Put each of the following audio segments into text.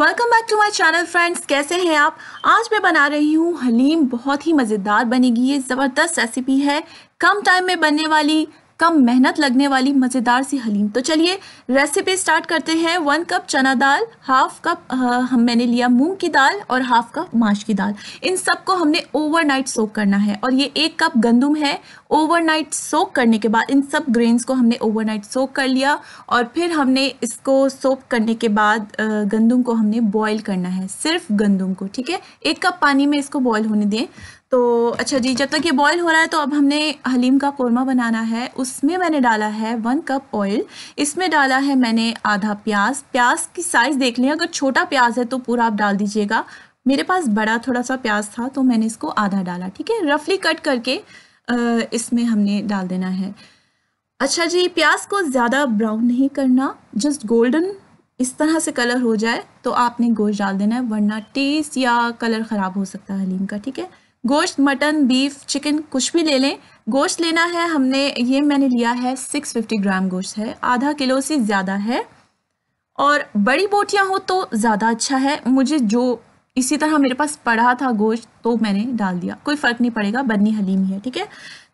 welcome back to my channel friends कैसे हैं आप आज मैं बना रही हूँ हलीम बहुत ही मज़ेदार बनेगी ये ज़बरदस्त रेसिपी है कम टाइम में बनने वाली कम मेहनत लगने वाली मज़ेदार सी हलीम तो चलिए रेसिपी स्टार्ट करते हैं वन कप चना दाल हाफ कप हम मैंने लिया मूंग की दाल और हाफ कप माश की दाल इन सबको हमने ओवरनाइट सोक करना है और ये एक कप गंदम है ओवरनाइट सोक करने के बाद इन सब ग्रेन्स को हमने ओवरनाइट सोक कर लिया और फिर हमने इसको सोप करने के बाद गंदम को हमने बॉयल करना है सिर्फ गंदम को ठीक है एक कप पानी में इसको बॉयल होने दें तो अच्छा जी जब तक ये बॉईल हो रहा है तो अब हमने हलीम का कोरमा बनाना है उसमें मैंने डाला है वन कप ऑयल इसमें डाला है मैंने आधा प्याज प्याज की साइज़ देख लें अगर छोटा प्याज है तो पूरा आप डाल दीजिएगा मेरे पास बड़ा थोड़ा सा प्याज था तो मैंने इसको आधा डाला ठीक है रफली कट करके इसमें हमने डाल देना है अच्छा जी प्याज को ज़्यादा ब्राउन नहीं करना जस्ट गोल्डन इस तरह से कलर हो जाए तो आपने गोश्त डाल देना है वरना टेस्ट या कलर ख़राब हो सकता है हलीम का ठीक है गोश्त मटन बीफ चिकन कुछ भी ले लें गोश्त लेना है हमने ये मैंने लिया है 650 ग्राम गोश्त है आधा किलो से ज़्यादा है और बड़ी बोटियाँ हो तो ज़्यादा अच्छा है मुझे जो इसी तरह मेरे पास पड़ा था गोश्त तो मैंने डाल दिया कोई फ़र्क नहीं पड़ेगा बन्नी हलीम ही है ठीक है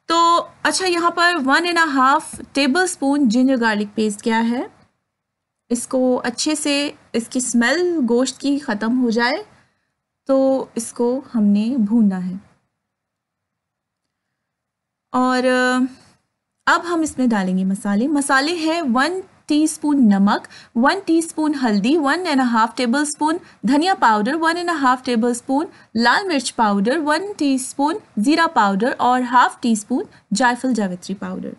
तो अच्छा यहाँ पर one and half tablespoon ginger garlic paste क्या है इसको अच्छे से इसकी स्मेल गोश्त की ख़त्म हो जाए तो इसको हमने भूनना है और अब हम इसमें डालेंगे मसाले मसाले हैं वन टीस्पून नमक वन टीस्पून हल्दी one and half tablespoon धनिया powder one and half tablespoon लाल मिर्च पाउडर वन टीस्पून ज़ीरा पाउडर और हाफ टी स्पून जायफल जावित्री पाउडर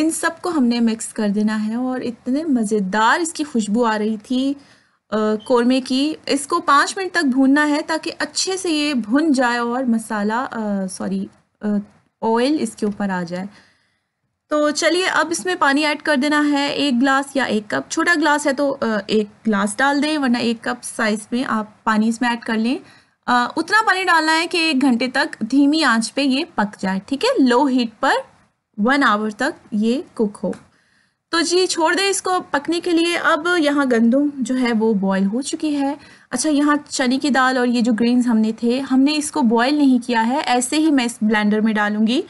इन सबको हमने मिक्स कर देना है और इतने मज़ेदार इसकी खुशबू आ रही थी कौरमे की इसको पाँच मिनट तक भूनना है ताकि अच्छे से ये भुन जाए और मसाला सॉरी ऑयल इसके ऊपर आ जाए तो चलिए अब इसमें पानी ऐड कर देना है एक ग्लास या एक कप छोटा ग्लास है तो एक ग्लास डाल दें वरना एक कप साइज़ में आप पानी इसमें ऐड कर लें उतना पानी डालना है कि एक घंटे तक धीमी आंच पे ये पक जाए ठीक है लो हीट पर वन आवर तक ये कुक हो तो जी छोड़ दें इसको पकने के लिए अब यहाँ गंदम जो है वो बॉयल हो चुकी है अच्छा यहाँ चने की दाल और ये जो ग्रीन्स हमने थे हमने इसको बॉयल नहीं किया है ऐसे ही मैं इस ब्लेंडर में डालूंगी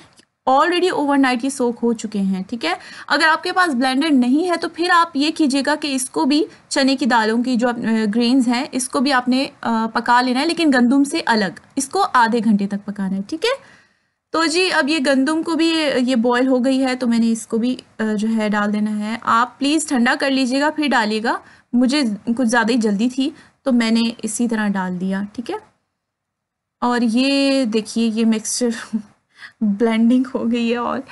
ऑलरेडी ओवरनाइट ये सोख हो चुके हैं ठीक है अगर आपके पास ब्लेंडर नहीं है तो फिर आप ये कीजिएगा कि इसको भी चने की दालों की जो ग्रेन्स हैं इसको भी आपने पका लेना है लेकिन गंदम से अलग इसको आधे घंटे तक पकाना है ठीक है तो जी अब ये गंदम को भी ये बॉयल हो गई है तो मैंने इसको भी जो है डाल देना है आप प्लीज़ ठंडा कर लीजिएगा फिर डालिएगा मुझे कुछ ज़्यादा ही जल्दी थी तो मैंने इसी तरह डाल दिया ठीक है और ये देखिए ये मिक्सचर ब्लेंडिंग हो गई है और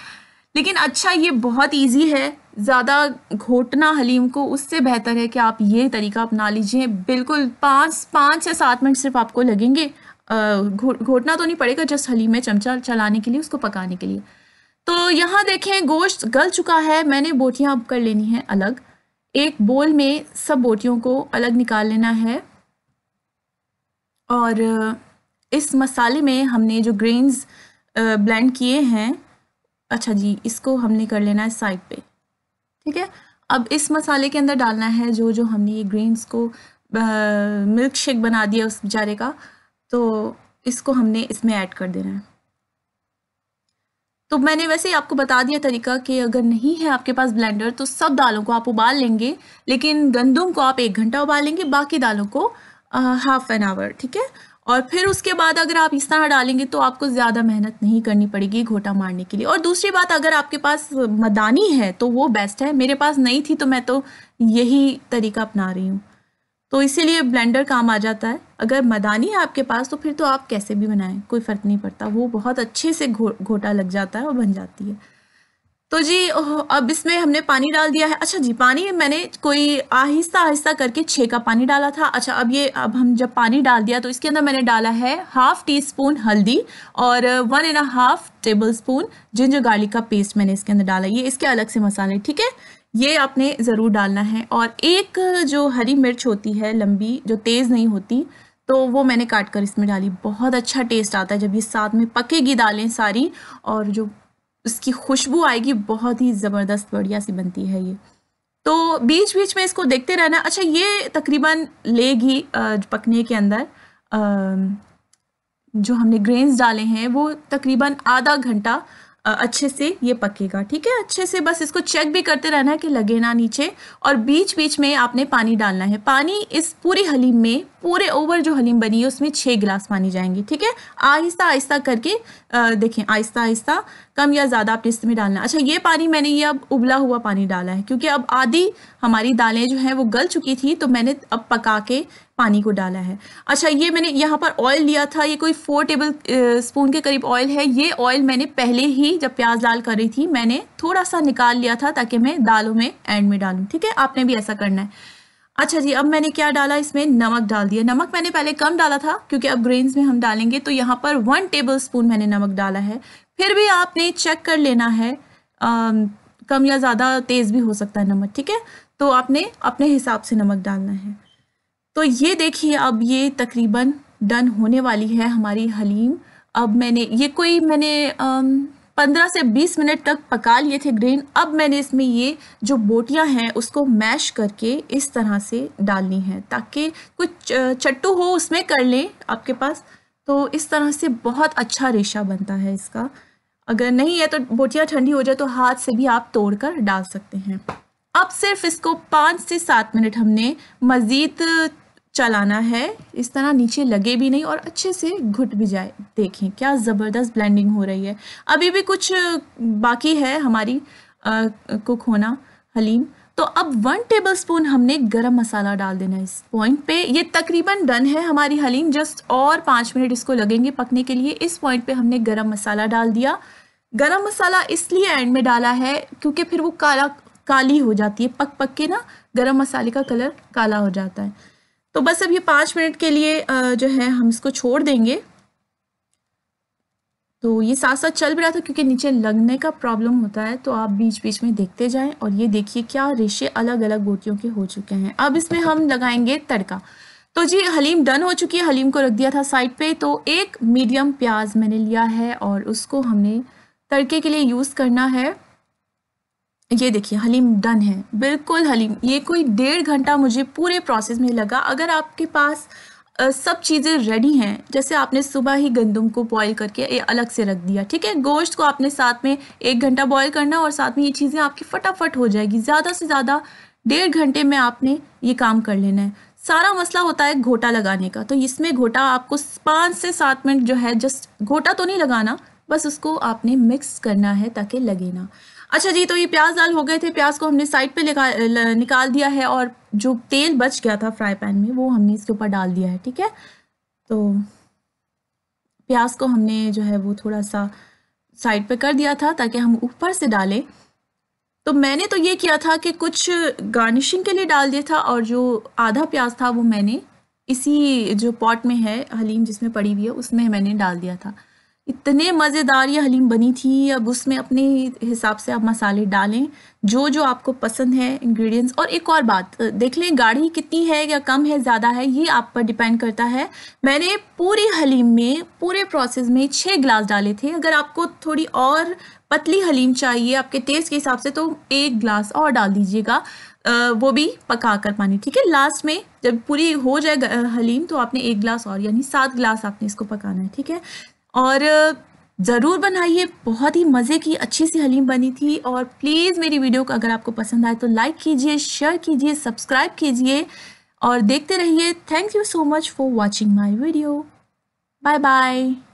लेकिन अच्छा ये बहुत इजी है ज़्यादा घोटना हलीम को उससे बेहतर है कि आप ये तरीका अपना लीजिए बिल्कुल पाँच पाँच या सात मिनट सिर्फ आपको लगेंगे घो, घोटना तो नहीं पड़ेगा जस्ट हली में चमचा चलाने के लिए उसको पकाने के लिए तो यहाँ देखें गोश्त गल चुका है मैंने बोटियाँ अब कर लेनी है अलग एक बोल में सब बोटियों को अलग निकाल लेना है और इस मसाले में हमने जो ग्रेन्स ब्लेंड किए हैं अच्छा जी इसको हमने कर लेना है साइड पे ठीक है अब इस मसाले के अंदर डालना है जो जो हमने ये ग्रेन्स को मिल्क शेक बना दिया उस बेचारे का तो इसको हमने इसमें ऐड कर देना है तो मैंने वैसे ही आपको बता दिया तरीका कि अगर नहीं है आपके पास ब्लेंडर तो सब दालों को आप उबाल लेंगे लेकिन गंदम को आप एक घंटा उबालेंगे बाकी दालों को हाफ एन आवर ठीक है और फिर उसके बाद अगर आप इस तरह डालेंगे तो आपको ज़्यादा मेहनत नहीं करनी पड़ेगी घोटा मारने के लिए और दूसरी बात अगर आपके पास मदानी है तो वो बेस्ट है मेरे पास नहीं थी तो मैं तो यही तरीका अपना रही हूँ तो इसीलिए ब्लेंडर काम आ जाता है अगर मदानी है आपके पास तो फिर तो आप कैसे भी बनाएं कोई फ़र्क नहीं पड़ता वो बहुत अच्छे से घो घोटा लग जाता है और बन जाती है तो जी अब इसमें हमने पानी डाल दिया है अच्छा जी पानी मैंने कोई आहिस्ता आहिस्ता करके छः का पानी डाला था अच्छा अब ये अब हम जब पानी डाल दिया तो इसके अंदर मैंने डाला है हाफ़ टी स्पून हल्दी और one and half tablespoon ginger garlic का पेस्ट मैंने इसके अंदर डाला ये इसके अलग से मसाले ठीक है ये आपने ज़रूर डालना है और एक जो हरी मिर्च होती है लंबी जो तेज़ नहीं होती तो वो मैंने काट कर इसमें डाली बहुत अच्छा टेस्ट आता है जब ये साथ में पकेगी दालें सारी और जो उसकी खुशबू आएगी बहुत ही ज़बरदस्त बढ़िया सी बनती है ये तो बीच बीच में इसको देखते रहना अच्छा ये तकरीबन लेगी पकने के अंदर जो हमने ग्रेन्स डाले हैं वो तकरीबन आधा घंटा अच्छे से ये पकेगा ठीक है अच्छे से बस इसको चेक भी करते रहना है कि लगे ना नीचे और बीच बीच में आपने पानी डालना है पानी इस पूरी हलीम में पूरे ओवर जो हलीम बनी है उसमें छः गिलास पानी जाएंगे ठीक है आहिस्ता आहिस्ता करके देखें आहिस्ता आहिस्ता कम या ज़्यादा आपने इसमें डालना अच्छा ये पानी मैंने ये अब उबला हुआ पानी डाला है क्योंकि अब आधी हमारी दालें जो हैं वो गल चुकी थी तो मैंने अब पका के पानी को डाला है अच्छा ये मैंने यहाँ पर ऑयल लिया था ये कोई फोर टेबल स्पून के करीब ऑयल है ये ऑयल मैंने पहले ही जब प्याज लाल कर रही थी मैंने थोड़ा सा निकाल लिया था ताकि मैं दालों में एंड में डालूँ ठीक है आपने भी ऐसा करना है अच्छा जी अब मैंने क्या डाला इसमें नमक डाल दिया नमक मैंने पहले कम डाला था क्योंकि अब ग्रेन्स में हम डालेंगे तो यहाँ पर वन टेबल स्पून मैंने नमक डाला है फिर भी आपने चेक कर लेना है आ, कम या ज़्यादा तेज़ भी हो सकता है नमक ठीक है तो आपने अपने हिसाब से नमक डालना है तो ये देखिए अब ये तकरीबन डन होने वाली है हमारी हलीम अब मैंने ये कोई मैंने पंद्रह से बीस मिनट तक पका लिए थे ग्रेन अब मैंने इसमें ये जो बोटियां हैं उसको मैश करके इस तरह से डालनी है ताकि कुछ चट्टू हो उसमें कर लें आपके पास तो इस तरह से बहुत अच्छा रेशा बनता है इसका अगर नहीं है तो बोटियाँ ठंडी हो जाए तो हाथ से भी आप तोड़ कर डाल सकते हैं अब सिर्फ इसको पाँच से सात मिनट हमने मज़ीद चलाना है इस तरह नीचे लगे भी नहीं और अच्छे से घुट भी जाए देखें क्या ज़बरदस्त ब्लेंडिंग हो रही है अभी भी कुछ बाकी है हमारी कुक होना हलीम तो अब वन टेबल स्पून हमने गरम मसाला डाल देना है इस पॉइंट पे ये तकरीबन डन है हमारी हलीम जस्ट और पाँच मिनट इसको लगेंगे पकने के लिए इस पॉइंट पे हमने गरम मसाला डाल दिया गरम मसाला इसलिए एंड में डाला है क्योंकि फिर वो काला काली हो जाती है पक पक के ना गरम मसाले का कलर काला हो जाता है तो बस अब ये पाँच मिनट के लिए जो है हम इसको छोड़ देंगे तो ये साथ साथ चल भी रहा था क्योंकि नीचे लगने का प्रॉब्लम होता है तो आप बीच बीच में देखते जाएं और ये देखिए क्या रेशे अलग अलग गोटियों के हो चुके हैं अब इसमें हम लगाएंगे तड़का तो जी हलीम डन हो चुकी है हलीम को रख दिया था साइड पे तो एक मीडियम प्याज मैंने लिया है और उसको हमने तड़के के लिए यूज़ करना है ये देखिए हलीम डन है बिल्कुल हलीम ये कोई डेढ़ घंटा मुझे पूरे प्रोसेस में लगा अगर आपके पास आ, सब चीज़ें रेडी हैं जैसे आपने सुबह ही गंदम को बॉईल करके ये अलग से रख दिया ठीक है गोश्त को आपने साथ में एक घंटा बॉईल करना और साथ में ये चीज़ें आपकी फटाफट हो जाएगी ज़्यादा से ज़्यादा डेढ़ घंटे में आपने ये काम कर लेना है सारा मसला होता है घोटा लगाने का तो इसमें घोटा आपको पाँच से सात मिनट जो है जस्ट घोटा तो नहीं लगाना बस उसको आपने मिक्स करना है ताकि लगे ना अच्छा जी तो ये प्याज लाल हो गए थे प्याज को हमने साइड पे निकाल दिया है और जो तेल बच गया था फ्राई पैन में वो हमने इसके ऊपर डाल दिया है ठीक है तो प्याज को हमने जो है वो थोड़ा सा साइड पे कर दिया था ताकि हम ऊपर से डालें तो मैंने तो ये किया था कि कुछ गार्निशिंग के लिए डाल दिया था और जो आधा प्याज था वो मैंने इसी जो पॉट में है हलीम जिसमें पड़ी हुई है उसमें मैंने डाल दिया था इतने मज़ेदार ये हलीम बनी थी अब उसमें अपने हिसाब से आप मसाले डालें जो जो आपको पसंद है इंग्रेडिएंट्स और एक और बात देख लें गाढ़ी कितनी है या कम है ज़्यादा है ये आप पर डिपेंड करता है मैंने पूरी हलीम में पूरे प्रोसेस में छः गिलास डाले थे अगर आपको थोड़ी और पतली हलीम चाहिए आपके टेस्ट के हिसाब से तो एक गिलास और डाल दीजिएगा वो भी पका कर पानी ठीक है लास्ट में जब पूरी हो जाए हलीम तो आपने एक गिलास और यानी सात गिलास आपने इसको पकाना है ठीक है और ज़रूर बनाइए बहुत ही मज़े की अच्छी सी हलीम बनी थी और प्लीज़ मेरी वीडियो को अगर आपको पसंद आए तो लाइक कीजिए शेयर कीजिए सब्सक्राइब कीजिए और देखते रहिए thank you so much for watching my video bye bye